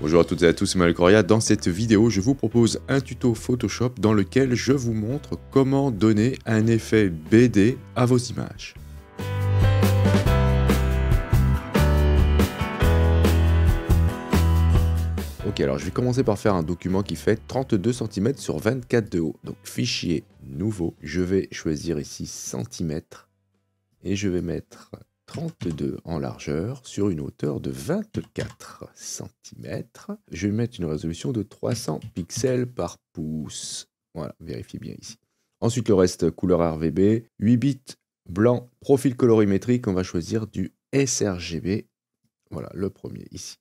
Bonjour à toutes et à tous, c'est Malcoria. Dans cette vidéo, je vous propose un tuto Photoshop dans lequel je vous montre comment donner un effet BD à vos images. Ok, alors je vais commencer par faire un document qui fait 32 cm sur 24 de haut. Donc fichier nouveau, je vais choisir ici cm et je vais mettre 32 en largeur sur une hauteur de 24 cm. Je vais mettre une résolution de 300 pixels par pouce. Voilà, vérifiez bien ici. Ensuite, le reste couleur RVB, 8 bits blanc, profil colorimétrique, on va choisir du sRGB. Voilà, le premier ici.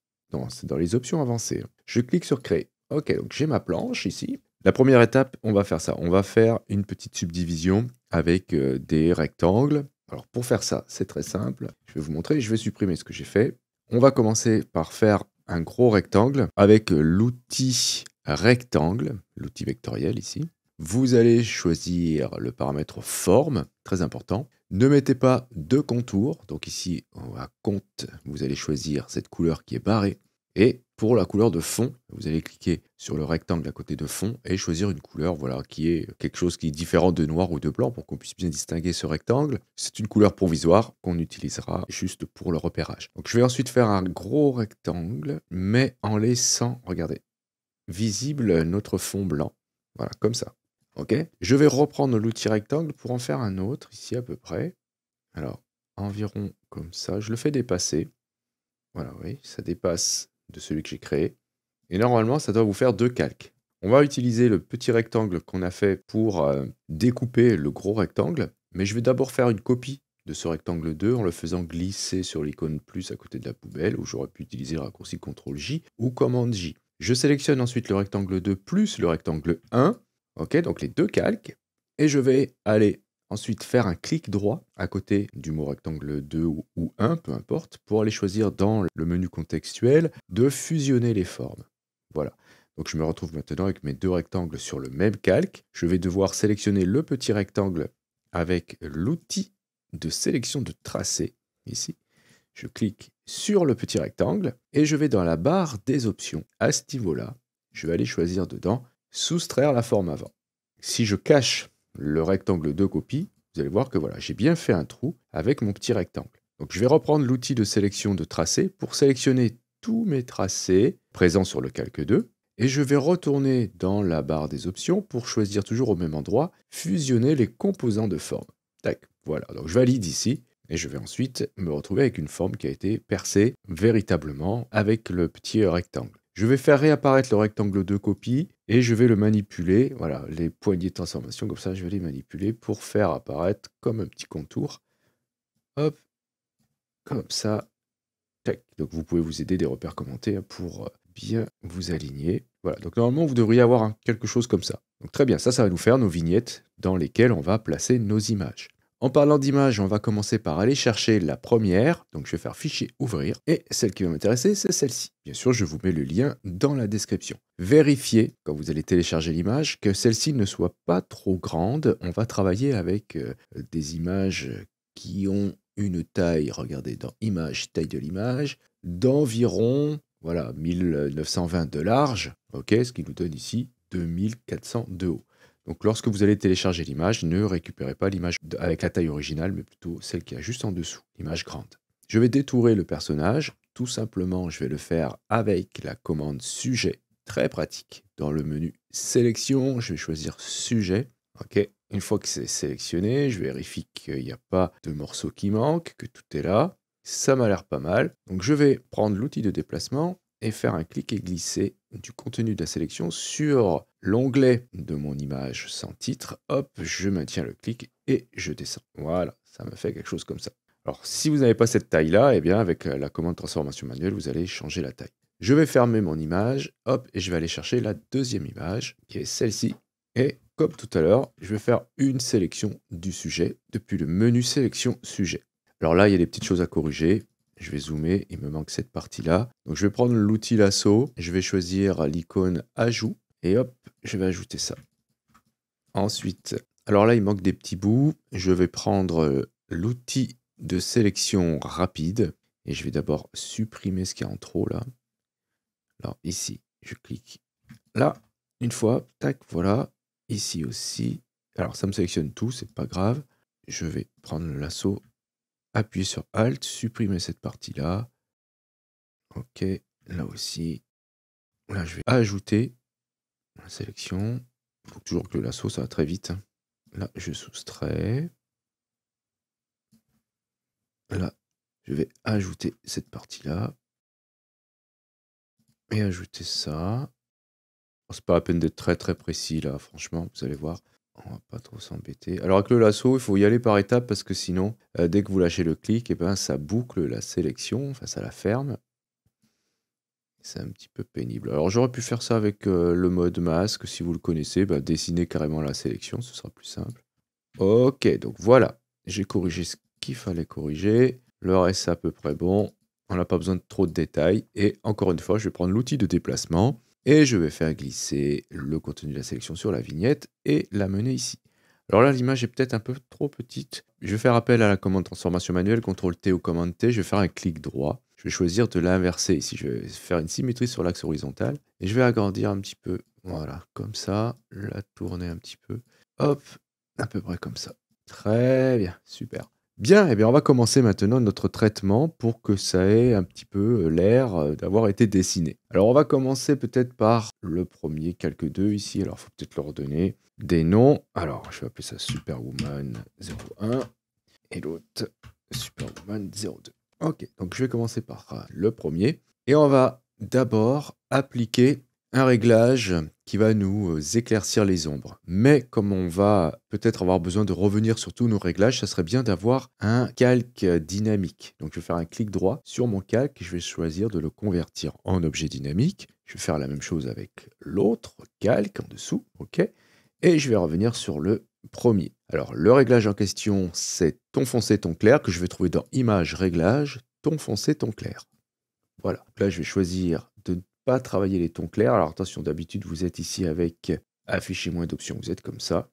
C'est dans les options avancées. Hein. Je clique sur Créer. Ok, donc j'ai ma planche ici. La première étape, on va faire ça. On va faire une petite subdivision avec euh, des rectangles alors pour faire ça, c'est très simple. Je vais vous montrer, je vais supprimer ce que j'ai fait. On va commencer par faire un gros rectangle avec l'outil rectangle, l'outil vectoriel ici. Vous allez choisir le paramètre forme, très important. Ne mettez pas de contour. Donc ici, on va compte, vous allez choisir cette couleur qui est barrée. Et pour la couleur de fond, vous allez cliquer sur le rectangle à côté de fond et choisir une couleur voilà, qui est quelque chose qui est différent de noir ou de blanc pour qu'on puisse bien distinguer ce rectangle. C'est une couleur provisoire qu'on utilisera juste pour le repérage. Donc je vais ensuite faire un gros rectangle, mais en laissant, regardez, visible notre fond blanc. Voilà, comme ça. OK Je vais reprendre l'outil rectangle pour en faire un autre, ici à peu près. Alors, environ comme ça. Je le fais dépasser. Voilà, oui, ça dépasse de celui que j'ai créé. Et normalement, ça doit vous faire deux calques. On va utiliser le petit rectangle qu'on a fait pour euh, découper le gros rectangle, mais je vais d'abord faire une copie de ce rectangle 2 en le faisant glisser sur l'icône plus à côté de la poubelle, où j'aurais pu utiliser le raccourci CTRL-J ou commande j Je sélectionne ensuite le rectangle 2 plus le rectangle 1, ok, donc les deux calques, et je vais aller Ensuite, faire un clic droit à côté du mot rectangle 2 ou 1, peu importe, pour aller choisir dans le menu contextuel de fusionner les formes. Voilà. Donc je me retrouve maintenant avec mes deux rectangles sur le même calque. Je vais devoir sélectionner le petit rectangle avec l'outil de sélection de tracé ici. Je clique sur le petit rectangle et je vais dans la barre des options. À ce niveau-là, je vais aller choisir dedans soustraire la forme avant. Si je cache le rectangle de copie, vous allez voir que voilà, j'ai bien fait un trou avec mon petit rectangle. Donc je vais reprendre l'outil de sélection de tracé pour sélectionner tous mes tracés présents sur le calque 2 et je vais retourner dans la barre des options pour choisir toujours au même endroit fusionner les composants de forme. voilà, donc je valide ici et je vais ensuite me retrouver avec une forme qui a été percée véritablement avec le petit rectangle. Je vais faire réapparaître le rectangle de copie et je vais le manipuler. Voilà, les poignées de transformation, comme ça, je vais les manipuler pour faire apparaître comme un petit contour. Hop, comme ça. Donc, vous pouvez vous aider des repères commentés hein, pour euh, bien vous aligner. Voilà, donc normalement, vous devriez avoir quelque chose comme ça. Donc, très bien, ça, ça va nous faire nos vignettes dans lesquelles on va placer nos images. En parlant d'images, on va commencer par aller chercher la première, donc je vais faire fichier ouvrir, et celle qui va m'intéresser, c'est celle-ci. Bien sûr, je vous mets le lien dans la description. Vérifiez, quand vous allez télécharger l'image, que celle-ci ne soit pas trop grande. On va travailler avec euh, des images qui ont une taille, regardez, dans image, taille de l'image, d'environ, voilà, 1920 de large, ok, ce qui nous donne ici 2400 de haut. Donc lorsque vous allez télécharger l'image, ne récupérez pas l'image avec la taille originale, mais plutôt celle qui est juste en dessous, l'image grande. Je vais détourer le personnage. Tout simplement, je vais le faire avec la commande sujet, très pratique. Dans le menu sélection, je vais choisir sujet. OK. Une fois que c'est sélectionné, je vérifie qu'il n'y a pas de morceau qui manque, que tout est là. Ça m'a l'air pas mal. Donc je vais prendre l'outil de déplacement et faire un clic et glisser du contenu de la sélection sur l'onglet de mon image sans titre. Hop, je maintiens le clic et je descends. Voilà, ça me fait quelque chose comme ça. Alors, si vous n'avez pas cette taille-là, eh bien, avec euh, la commande transformation manuelle, vous allez changer la taille. Je vais fermer mon image, hop, et je vais aller chercher la deuxième image, qui est celle-ci. Et comme tout à l'heure, je vais faire une sélection du sujet depuis le menu sélection sujet. Alors là, il y a des petites choses à corriger. Je vais zoomer, il me manque cette partie-là. Donc je vais prendre l'outil lasso, je vais choisir l'icône ajout et hop, je vais ajouter ça. Ensuite, alors là, il manque des petits bouts. Je vais prendre euh, l'outil de sélection rapide. Et je vais d'abord supprimer ce qui est en trop là. Alors ici, je clique là. Une fois, tac, voilà. Ici aussi. Alors ça me sélectionne tout, c'est pas grave. Je vais prendre le lasso, appuyer sur Alt, supprimer cette partie là. Ok, là aussi. Là, je vais ajouter la sélection. Il faut toujours que le lasso, ça va très vite. Hein. Là, je soustrais. Là, je vais ajouter cette partie-là. Et ajouter ça. Oh, c'est pas à peine d'être très très précis là, franchement, vous allez voir. On va pas trop s'embêter. Alors avec le lasso, il faut y aller par étapes parce que sinon, euh, dès que vous lâchez le clic, et eh ben, ça boucle la sélection, face ça la ferme. C'est un petit peu pénible. Alors j'aurais pu faire ça avec euh, le mode masque, si vous le connaissez, bah, dessiner carrément la sélection, ce sera plus simple. Ok, donc voilà, j'ai corrigé ce qu'il fallait corriger. Le reste, est à peu près bon. On n'a pas besoin de trop de détails. Et encore une fois, je vais prendre l'outil de déplacement et je vais faire glisser le contenu de la sélection sur la vignette et l'amener ici. Alors là, l'image est peut-être un peu trop petite. Je vais faire appel à la commande transformation manuelle, CTRL T ou commande T. Je vais faire un clic droit je vais choisir de l'inverser ici. Je vais faire une symétrie sur l'axe horizontal et je vais agrandir un petit peu. Voilà, comme ça, la tourner un petit peu. Hop, à peu près comme ça. Très bien, super. Bien, et eh bien on va commencer maintenant notre traitement pour que ça ait un petit peu euh, l'air euh, d'avoir été dessiné. Alors on va commencer peut-être par le premier calque 2 ici. Alors il faut peut-être leur donner des noms. Alors je vais appeler ça Superwoman 01 et l'autre Superwoman 02. Ok, donc je vais commencer par euh, le premier. Et on va d'abord appliquer un réglage qui va nous euh, éclaircir les ombres. Mais comme on va peut-être avoir besoin de revenir sur tous nos réglages, ça serait bien d'avoir un calque dynamique. Donc je vais faire un clic droit sur mon calque et je vais choisir de le convertir en objet dynamique. Je vais faire la même chose avec l'autre calque en dessous, ok Et je vais revenir sur le premier. Alors, le réglage en question, c'est ton foncé, ton clair, que je vais trouver dans Image réglage, ton foncé, ton clair. Voilà. Là, je vais choisir de ne pas travailler les tons clairs. Alors, attention, d'habitude, vous êtes ici avec Afficher moins d'options. Vous êtes comme ça.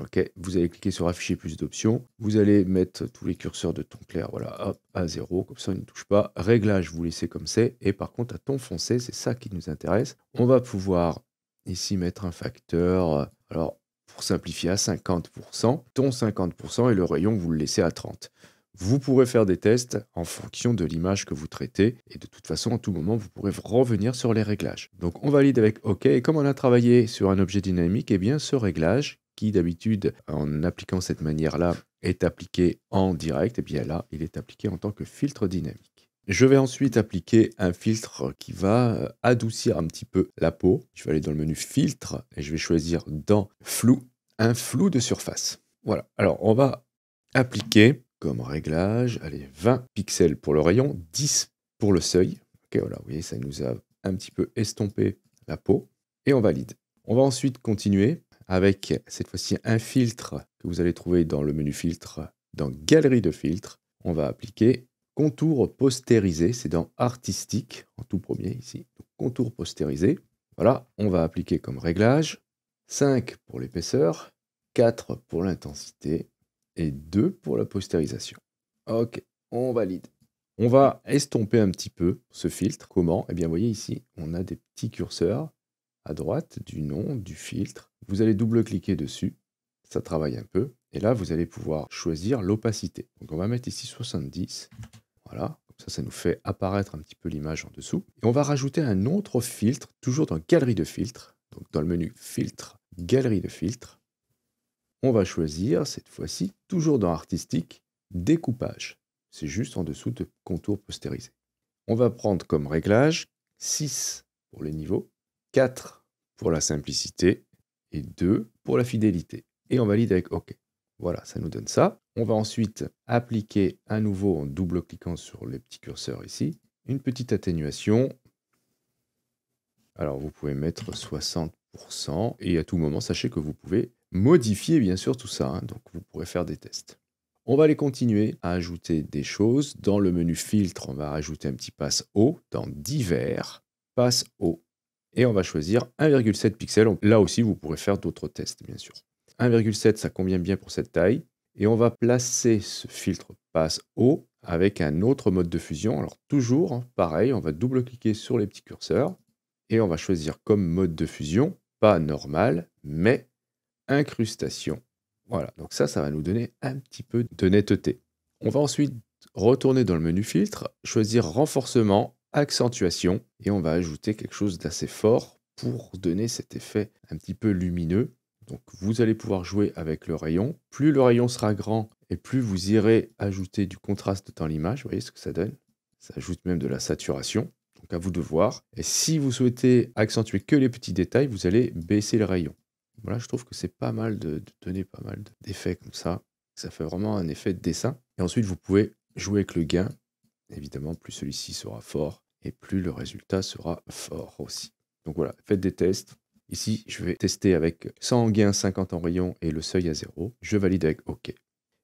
OK. Vous allez cliquer sur Afficher plus d'options. Vous allez mettre tous les curseurs de ton clair, voilà, hop, à zéro. Comme ça, on ne touche pas. Réglage, vous laissez comme c'est. Et par contre, à ton foncé, c'est ça qui nous intéresse. On va pouvoir ici mettre un facteur. Alors, pour simplifier, à 50%, ton 50% et le rayon, vous le laissez à 30%. Vous pourrez faire des tests en fonction de l'image que vous traitez et de toute façon, à tout moment, vous pourrez revenir sur les réglages. Donc, on valide avec OK. Et comme on a travaillé sur un objet dynamique, et eh bien, ce réglage, qui d'habitude, en appliquant cette manière-là, est appliqué en direct, et eh bien là, il est appliqué en tant que filtre dynamique. Je vais ensuite appliquer un filtre qui va euh, adoucir un petit peu la peau. Je vais aller dans le menu filtre et je vais choisir dans flou un flou de surface. Voilà, alors on va appliquer comme réglage, allez, 20 pixels pour le rayon, 10 pour le seuil. Ok, voilà, vous voyez, ça nous a un petit peu estompé la peau et on valide. On va ensuite continuer avec cette fois-ci un filtre que vous allez trouver dans le menu filtre, dans galerie de filtres. On va appliquer contour postérisé, c'est dans artistique, en tout premier ici, Donc, contour postérisé. Voilà, on va appliquer comme réglage 5 pour l'épaisseur, 4 pour l'intensité et 2 pour la postérisation. Ok, on valide. On va estomper un petit peu ce filtre. Comment Eh bien, vous voyez ici, on a des petits curseurs à droite du nom du filtre. Vous allez double-cliquer dessus, ça travaille un peu. Et là, vous allez pouvoir choisir l'opacité. Donc, on va mettre ici 70. Voilà, ça, ça nous fait apparaître un petit peu l'image en dessous. Et on va rajouter un autre filtre, toujours dans Galerie de filtres. Donc dans le menu Filtre, Galerie de filtres, on va choisir cette fois-ci, toujours dans Artistique, Découpage. C'est juste en dessous de Contour postérisé. On va prendre comme réglage 6 pour les niveaux, 4 pour la simplicité et 2 pour la fidélité. Et on valide avec OK. Voilà, ça nous donne ça. On va ensuite appliquer à nouveau en double-cliquant sur le petit curseur. ici, une petite atténuation. Alors vous pouvez mettre 60% et à tout moment, sachez que vous pouvez modifier bien sûr tout ça, hein. donc vous pourrez faire des tests. On va aller continuer à ajouter des choses. Dans le menu filtre, on va rajouter un petit passe haut dans divers, passe haut. Et on va choisir 1,7 pixels. Là aussi, vous pourrez faire d'autres tests, bien sûr. 1,7, ça convient bien pour cette taille. Et on va placer ce filtre passe haut avec un autre mode de fusion. Alors toujours hein, pareil, on va double-cliquer sur les petits curseurs et on va choisir comme mode de fusion, pas normal, mais incrustation. Voilà, donc ça, ça va nous donner un petit peu de netteté. On va ensuite retourner dans le menu filtre, choisir renforcement, accentuation, et on va ajouter quelque chose d'assez fort pour donner cet effet un petit peu lumineux donc vous allez pouvoir jouer avec le rayon. Plus le rayon sera grand et plus vous irez ajouter du contraste dans l'image. Vous voyez ce que ça donne Ça ajoute même de la saturation. Donc à vous de voir. Et si vous souhaitez accentuer que les petits détails, vous allez baisser le rayon. Voilà, je trouve que c'est pas mal de, donner pas mal d'effets comme ça. Ça fait vraiment un effet de dessin. Et ensuite, vous pouvez jouer avec le gain. Évidemment, plus celui-ci sera fort et plus le résultat sera fort aussi. Donc voilà, faites des tests, Ici, je vais tester avec 100 en gain, 50 en rayon et le seuil à 0. Je valide avec OK.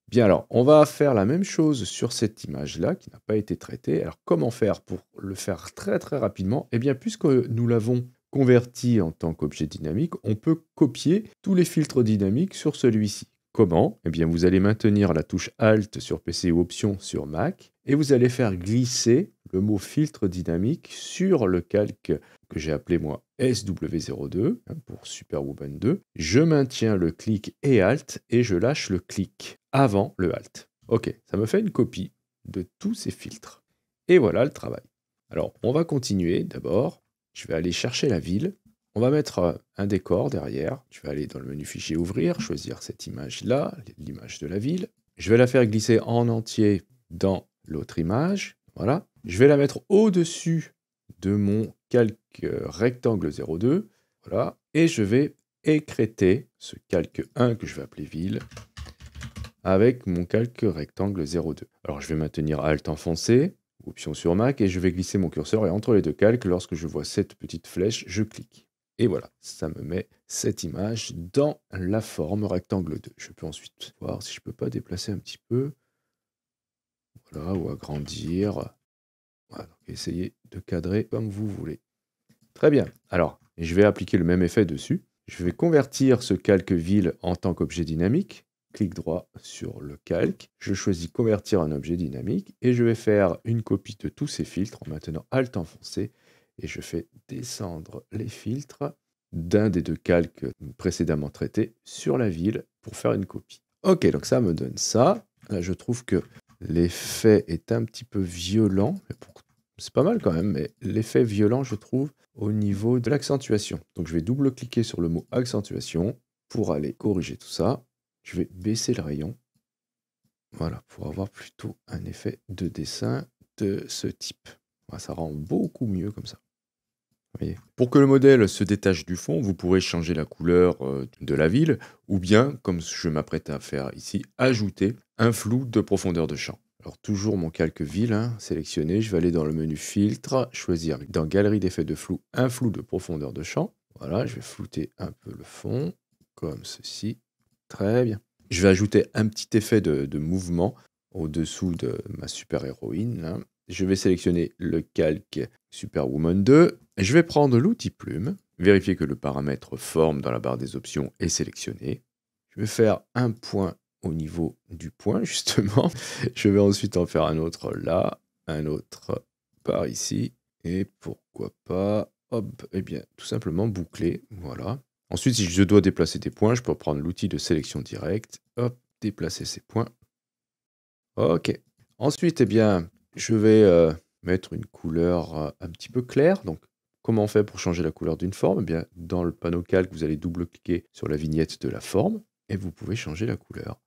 Bien alors, on va faire la même chose sur cette image-là qui n'a pas été traitée. Alors comment faire pour le faire très très rapidement Eh bien, puisque nous l'avons converti en tant qu'objet dynamique, on peut copier tous les filtres dynamiques sur celui-ci. Comment Eh bien, vous allez maintenir la touche Alt sur PC ou Option sur Mac et vous allez faire glisser le mot filtre dynamique sur le calque que j'ai appelé moi SW02 hein, pour Superwoman 2. Je maintiens le clic et Alt et je lâche le clic avant le Alt. Ok, ça me fait une copie de tous ces filtres. Et voilà le travail. Alors, on va continuer d'abord. Je vais aller chercher la ville. On va mettre euh, un décor derrière. Je vais aller dans le menu fichier ouvrir, choisir cette image-là, l'image de la ville. Je vais la faire glisser en entier dans l'autre image voilà. Je vais la mettre au-dessus de mon calque rectangle 02. Voilà. Et je vais écréter ce calque 1 que je vais appeler ville avec mon calque rectangle 02. Alors je vais maintenir Alt enfoncé, option sur Mac, et je vais glisser mon curseur et entre les deux calques, lorsque je vois cette petite flèche, je clique. Et voilà, ça me met cette image dans la forme rectangle 2. Je peux ensuite voir si je peux pas déplacer un petit peu ou agrandir. Voilà, essayez de cadrer comme vous voulez. Très bien. Alors, je vais appliquer le même effet dessus. Je vais convertir ce calque ville en tant qu'objet dynamique. Clic droit sur le calque. Je choisis convertir en objet dynamique et je vais faire une copie de tous ces filtres en maintenant Alt enfoncé et je fais descendre les filtres d'un des deux calques précédemment traités sur la ville pour faire une copie. Ok, donc ça me donne ça. je trouve que l'effet est un petit peu violent, c'est pas mal quand même, mais l'effet violent, je trouve, au niveau de l'accentuation. Donc je vais double-cliquer sur le mot accentuation pour aller corriger tout ça. Je vais baisser le rayon. Voilà, pour avoir plutôt un effet de dessin de ce type. ça rend beaucoup mieux comme ça. Pour que le modèle se détache du fond, vous pourrez changer la couleur euh, de la ville ou bien, comme je m'apprête à faire ici, ajouter un flou de profondeur de champ. Alors toujours mon calque ville hein, sélectionné, je vais aller dans le menu filtre, choisir dans galerie d'effets de flou un flou de profondeur de champ. Voilà, je vais flouter un peu le fond, comme ceci. Très bien. Je vais ajouter un petit effet de mouvement au-dessous de ma super-héroïne. Hein. Je vais sélectionner le calque Superwoman 2. Je vais prendre l'outil plume, vérifier que le paramètre forme dans la barre des options est sélectionné. Je vais faire un point au niveau du point, justement. Je vais ensuite en faire un autre là, un autre par ici. Et pourquoi pas, hop, eh bien, tout simplement boucler, voilà. Ensuite, si je dois déplacer des points, je peux prendre l'outil de sélection directe, hop, déplacer ces points. Ok. Ensuite, eh bien, je vais euh, mettre une couleur euh, un petit peu claire. Donc, comment on fait pour changer la couleur d'une forme eh bien, Dans le panneau calque, vous allez double-cliquer sur la vignette de la forme et vous pouvez changer la couleur.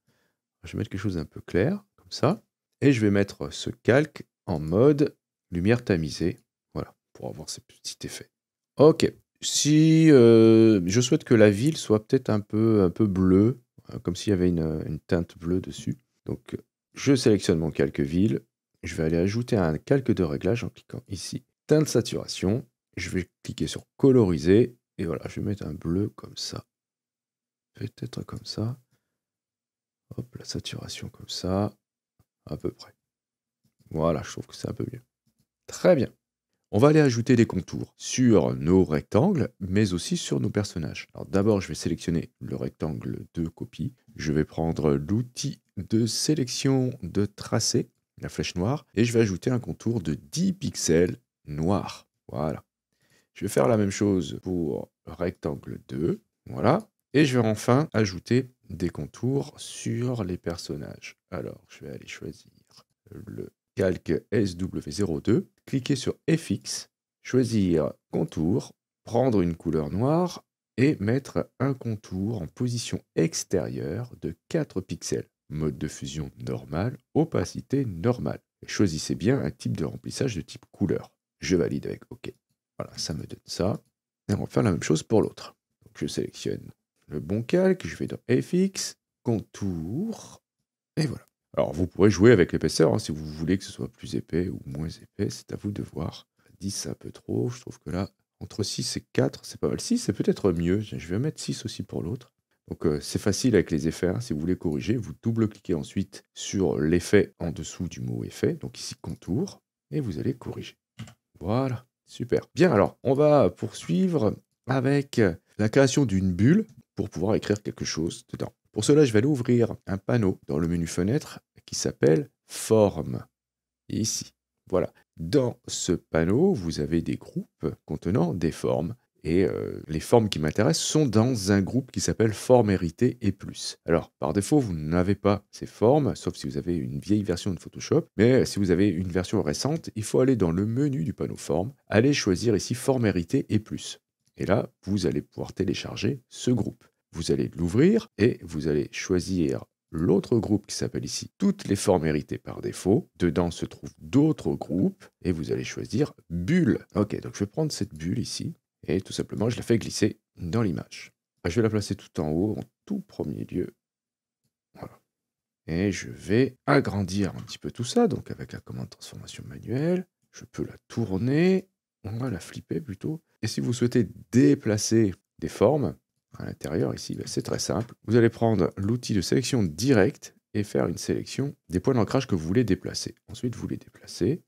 Je vais mettre quelque chose d'un peu clair, comme ça. Et je vais mettre ce calque en mode lumière tamisée. Voilà, pour avoir ce petit effet. Ok. Si euh, je souhaite que la ville soit peut-être un peu, un peu bleue, hein, comme s'il y avait une, une, teinte bleue dessus. Donc, je sélectionne mon calque ville, je vais aller ajouter un calque de réglage en cliquant ici. Teinte saturation, je vais cliquer sur coloriser et voilà, je vais mettre un bleu comme ça. Peut-être comme ça. Hop, la saturation comme ça, à peu près. Voilà, je trouve que c'est un peu mieux. Très bien. On va aller ajouter des contours sur nos rectangles, mais aussi sur nos personnages. Alors d'abord, je vais sélectionner le rectangle de copie. Je vais prendre l'outil de sélection de tracé la flèche noire, et je vais ajouter un contour de 10 pixels noir. Voilà. Je vais faire la même chose pour rectangle 2. Voilà. Et je vais enfin ajouter des contours sur les personnages. Alors, je vais aller choisir le calque SW02, cliquer sur FX, choisir contour, prendre une couleur noire et mettre un contour en position extérieure de 4 pixels mode de fusion normal, opacité normale. Choisissez bien un type de remplissage de type couleur. Je valide avec OK. Voilà, ça me donne ça. Et on va faire la même chose pour l'autre. je sélectionne le bon calque, je vais dans FX, contour, et voilà. Alors vous pourrez jouer avec l'épaisseur, hein, si vous voulez que ce soit plus épais ou moins épais, c'est à vous de voir. 10 un peu trop, je trouve que là, entre 6 et 4, c'est pas mal. 6 c'est peut-être mieux, je vais mettre 6 aussi pour l'autre. Donc euh, c'est facile avec les effets. Hein. Si vous voulez corriger, vous double-cliquez ensuite sur l'effet en dessous du mot effet, donc ici contour, et vous allez corriger. Voilà, super. Bien, alors on va poursuivre avec la création d'une bulle pour pouvoir écrire quelque chose dedans. Pour cela, je vais aller ouvrir un panneau dans le menu fenêtre qui s'appelle Forme. Ici, voilà. Dans ce panneau, vous avez des groupes contenant des formes. Et euh, les formes qui m'intéressent sont dans un groupe qui s'appelle Formes héritées et plus. Alors, par défaut, vous n'avez pas ces formes, sauf si vous avez une vieille version de Photoshop. Mais euh, si vous avez une version récente, il faut aller dans le menu du panneau Formes, aller choisir ici Formes héritées et plus. Et là, vous allez pouvoir télécharger ce groupe. Vous allez l'ouvrir et vous allez choisir l'autre groupe qui s'appelle ici Toutes les formes héritées par défaut. Dedans se trouvent d'autres groupes et vous allez choisir Bulle. Ok, donc je vais prendre cette bulle ici. Et tout simplement, je la fais glisser dans l'image. Bah, je vais la placer tout en haut, en tout premier lieu. Voilà. Et je vais agrandir un petit peu tout ça. Donc avec la commande transformation manuelle, je peux la tourner. On va la flipper plutôt. Et si vous souhaitez déplacer des formes à l'intérieur ici, bah, c'est très simple. Vous allez prendre l'outil de sélection directe et faire une sélection des points d'ancrage que vous voulez déplacer. Ensuite, vous les déplacez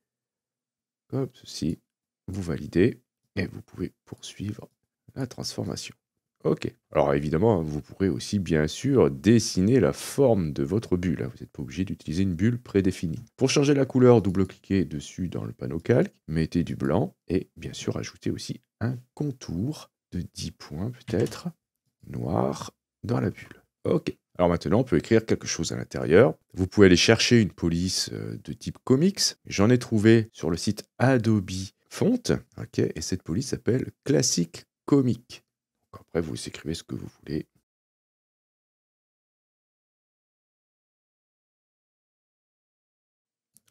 comme ceci. Vous validez et vous pouvez poursuivre la transformation. Ok. Alors évidemment, vous pourrez aussi bien sûr dessiner la forme de votre bulle. Vous n'êtes pas obligé d'utiliser une bulle prédéfinie. Pour changer la couleur, double-cliquez dessus dans le panneau calque, mettez du blanc et bien sûr ajoutez aussi un contour de 10 points peut-être noir dans la bulle. Ok. Alors maintenant, on peut écrire quelque chose à l'intérieur. Vous pouvez aller chercher une police euh, de type comics. J'en ai trouvé sur le site Adobe fonte. ok et cette police s'appelle classique Comic. après, vous écrivez ce que vous voulez.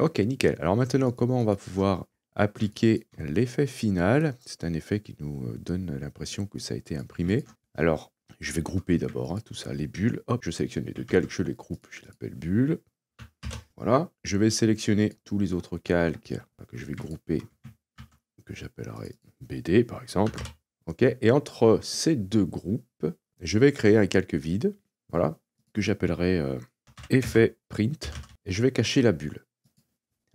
Ok, nickel. Alors maintenant, comment on va pouvoir appliquer l'effet final C'est un effet qui nous euh, donne l'impression que ça a été imprimé. Alors, je vais grouper d'abord hein, tout ça, les bulles. Hop, je sélectionne les deux calques, je les groupe, je l'appelle bulle. Voilà, je vais sélectionner tous les autres calques hein, que je vais grouper que j'appellerai BD par exemple. et entre ces deux groupes, je vais créer un calque vide, voilà, que j'appellerai euh, effet print, et je vais cacher la bulle.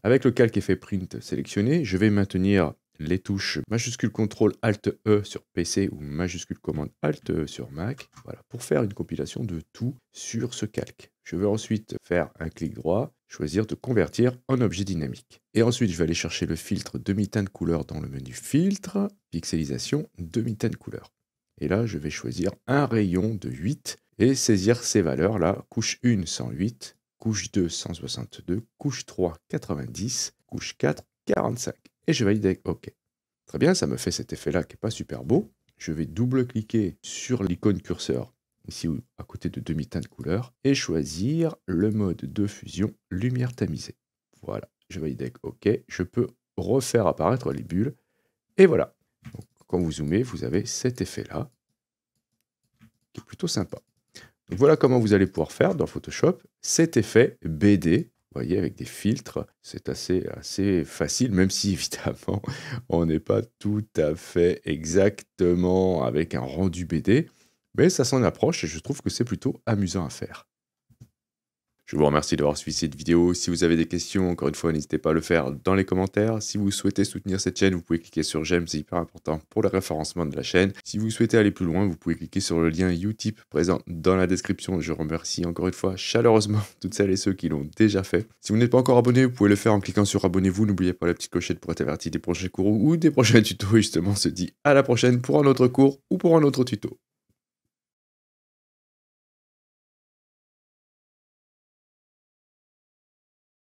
Avec le calque effet print sélectionné, je vais maintenir les touches majuscule CTRL ALT E sur PC ou majuscule commande ALT E sur Mac, voilà, pour faire une compilation de tout sur ce calque. Je vais ensuite faire un clic droit, choisir de convertir en objet dynamique. Et ensuite, je vais aller chercher le filtre demi-teint de couleur dans le menu filtre, pixelisation, demi-teint de couleur. Et là, je vais choisir un rayon de 8 et saisir ces valeurs là, couche 1 108, couche 2 162, couche 3 90, couche 4 45. Et je valide avec OK. Très bien, ça me fait cet effet là qui n'est pas super beau. Je vais double-cliquer sur l'icône curseur ici à côté de demi de couleur, et choisir le mode de fusion lumière tamisée. Voilà, je y avec OK. Je peux refaire apparaître les bulles. Et voilà. quand vous zoomez, vous avez cet effet-là, qui est plutôt sympa. voilà comment vous allez pouvoir faire dans Photoshop cet effet BD vous voyez, avec des filtres, c'est assez, assez facile, même si évidemment, on n'est pas tout à fait exactement avec un rendu BD. Mais ça s'en approche et je trouve que c'est plutôt amusant à faire. Je vous remercie d'avoir suivi cette vidéo. Si vous avez des questions, encore une fois, n'hésitez pas à le faire dans les commentaires. Si vous souhaitez soutenir cette chaîne, vous pouvez cliquer sur j'aime, c'est hyper important pour le référencement de la chaîne. Si vous souhaitez aller plus loin, vous pouvez cliquer sur le lien Utip présent dans la description. Je remercie encore une fois chaleureusement toutes celles et ceux qui l'ont déjà fait. Si vous n'êtes pas encore abonné, vous pouvez le faire en cliquant sur abonnez-vous. N'oubliez pas la petite clochette pour être averti des prochains cours ou des prochains tutos. Et justement, on se dit à la prochaine pour un autre cours ou pour un autre tuto.